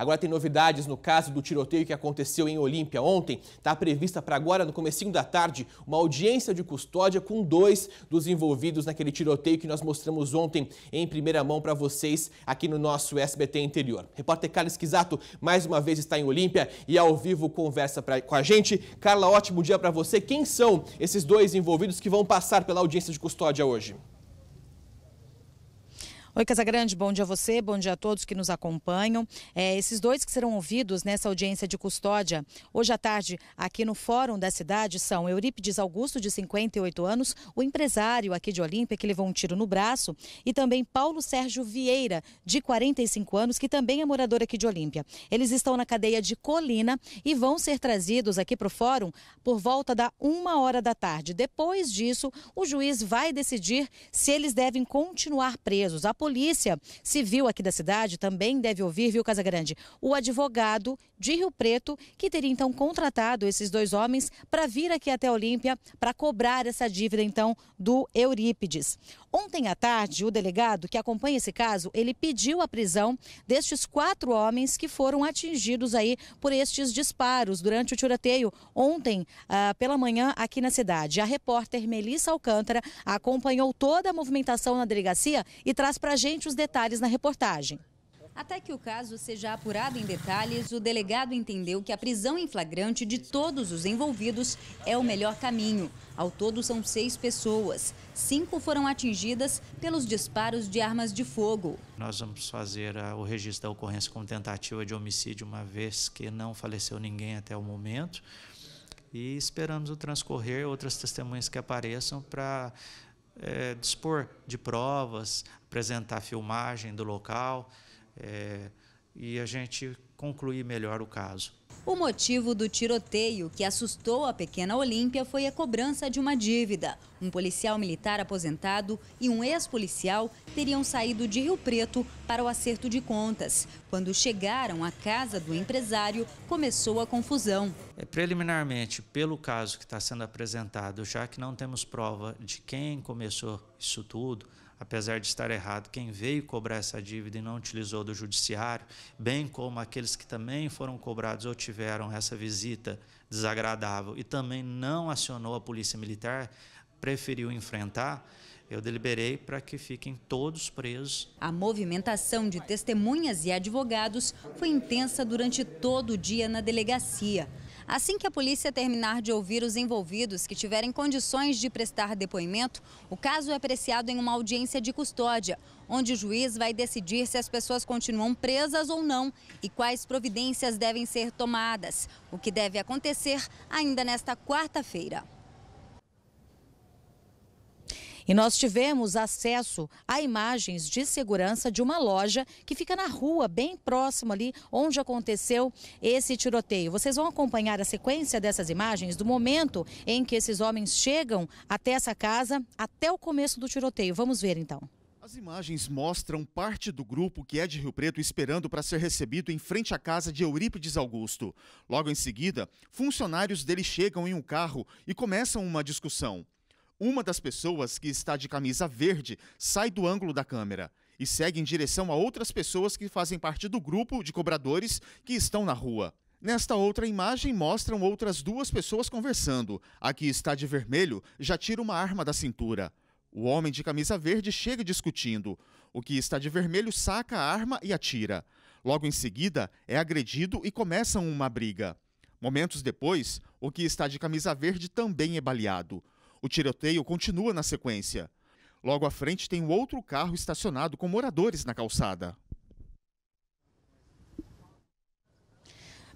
Agora tem novidades no caso do tiroteio que aconteceu em Olímpia ontem. Está prevista para agora, no comecinho da tarde, uma audiência de custódia com dois dos envolvidos naquele tiroteio que nós mostramos ontem em primeira mão para vocês aqui no nosso SBT Interior. Repórter Carlos Quisato, mais uma vez, está em Olímpia e ao vivo conversa pra, com a gente. Carla, ótimo dia para você. Quem são esses dois envolvidos que vão passar pela audiência de custódia hoje? Oi, Casagrande, bom dia a você, bom dia a todos que nos acompanham. É, esses dois que serão ouvidos nessa audiência de custódia hoje à tarde aqui no Fórum da Cidade são Eurípides Augusto, de 58 anos, o empresário aqui de Olímpia, que levou um tiro no braço, e também Paulo Sérgio Vieira, de 45 anos, que também é morador aqui de Olímpia. Eles estão na cadeia de Colina e vão ser trazidos aqui para o Fórum por volta da uma hora da tarde. Depois disso, o juiz vai decidir se eles devem continuar presos. A Polícia Civil aqui da cidade também deve ouvir, viu, Casagrande, o advogado de Rio Preto, que teria então contratado esses dois homens para vir aqui até Olímpia para cobrar essa dívida, então, do Eurípides. Ontem à tarde, o delegado que acompanha esse caso, ele pediu a prisão destes quatro homens que foram atingidos aí por estes disparos durante o tiroteio ontem ah, pela manhã aqui na cidade. A repórter Melissa Alcântara acompanhou toda a movimentação na delegacia e traz para para a gente os detalhes na reportagem. Até que o caso seja apurado em detalhes, o delegado entendeu que a prisão em flagrante de todos os envolvidos é o melhor caminho. Ao todo, são seis pessoas. Cinco foram atingidas pelos disparos de armas de fogo. Nós vamos fazer o registro da ocorrência como tentativa de homicídio, uma vez que não faleceu ninguém até o momento. E esperamos o transcorrer outras testemunhas que apareçam para é, dispor de provas, apresentar filmagem do local é, e a gente concluir melhor o caso. O motivo do tiroteio que assustou a pequena Olímpia foi a cobrança de uma dívida. Um policial militar aposentado e um ex-policial teriam saído de Rio Preto para o acerto de contas. Quando chegaram à casa do empresário, começou a confusão. É, preliminarmente, pelo caso que está sendo apresentado, já que não temos prova de quem começou isso tudo, apesar de estar errado, quem veio cobrar essa dívida e não utilizou do judiciário, bem como aqueles que também foram cobrados ou tiveram essa visita desagradável e também não acionou a polícia militar, preferiu enfrentar, eu deliberei para que fiquem todos presos. A movimentação de testemunhas e advogados foi intensa durante todo o dia na delegacia. Assim que a polícia terminar de ouvir os envolvidos que tiverem condições de prestar depoimento, o caso é apreciado em uma audiência de custódia, onde o juiz vai decidir se as pessoas continuam presas ou não e quais providências devem ser tomadas, o que deve acontecer ainda nesta quarta-feira. E nós tivemos acesso a imagens de segurança de uma loja que fica na rua, bem próximo ali onde aconteceu esse tiroteio. Vocês vão acompanhar a sequência dessas imagens do momento em que esses homens chegam até essa casa, até o começo do tiroteio. Vamos ver então. As imagens mostram parte do grupo que é de Rio Preto esperando para ser recebido em frente à casa de Eurípides Augusto. Logo em seguida, funcionários dele chegam em um carro e começam uma discussão. Uma das pessoas que está de camisa verde sai do ângulo da câmera e segue em direção a outras pessoas que fazem parte do grupo de cobradores que estão na rua. Nesta outra imagem mostram outras duas pessoas conversando. A que está de vermelho já tira uma arma da cintura. O homem de camisa verde chega discutindo. O que está de vermelho saca a arma e atira. Logo em seguida, é agredido e começam uma briga. Momentos depois, o que está de camisa verde também é baleado. O tiroteio continua na sequência. Logo à frente tem um outro carro estacionado com moradores na calçada.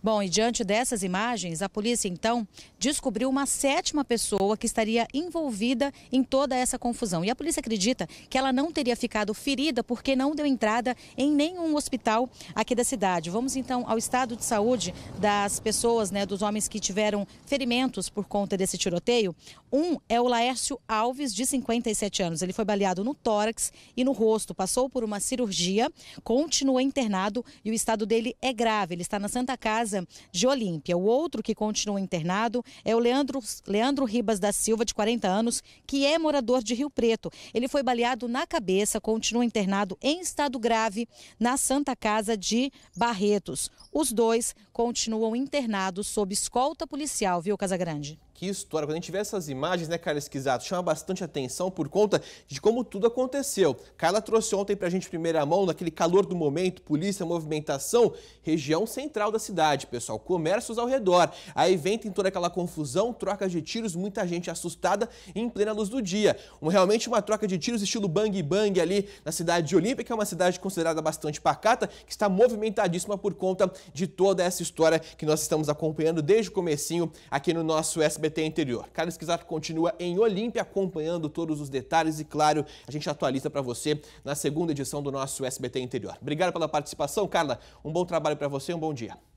Bom, e diante dessas imagens, a polícia então descobriu uma sétima pessoa que estaria envolvida em toda essa confusão. E a polícia acredita que ela não teria ficado ferida porque não deu entrada em nenhum hospital aqui da cidade. Vamos então ao estado de saúde das pessoas, né, dos homens que tiveram ferimentos por conta desse tiroteio. Um é o Laércio Alves, de 57 anos. Ele foi baleado no tórax e no rosto, passou por uma cirurgia, continua internado e o estado dele é grave. Ele está na Santa Casa de Olímpia. O outro que continua internado é o Leandro, Leandro Ribas da Silva, de 40 anos, que é morador de Rio Preto. Ele foi baleado na cabeça, continua internado em estado grave na Santa Casa de Barretos. Os dois continuam internados sob escolta policial, viu, Casagrande? Que história. Quando a gente vê essas imagens, né, Carla Esquisato, chama bastante atenção por conta de como tudo aconteceu. Carla trouxe ontem pra gente primeira mão, naquele calor do momento, polícia, movimentação, região central da cidade, pessoal, comércios ao redor. Aí vem tem toda aquela confusão, trocas de tiros, muita gente assustada em plena luz do dia. Um, realmente uma troca de tiros estilo bang bang ali na cidade de é uma cidade considerada bastante pacata, que está movimentadíssima por conta de toda essa história que nós estamos acompanhando desde o comecinho aqui no nosso SBT Interior. Carlos Quisato continua em Olímpia acompanhando todos os detalhes e, claro, a gente atualiza para você na segunda edição do nosso SBT Interior. Obrigado pela participação, Carla. Um bom trabalho para você, um bom dia.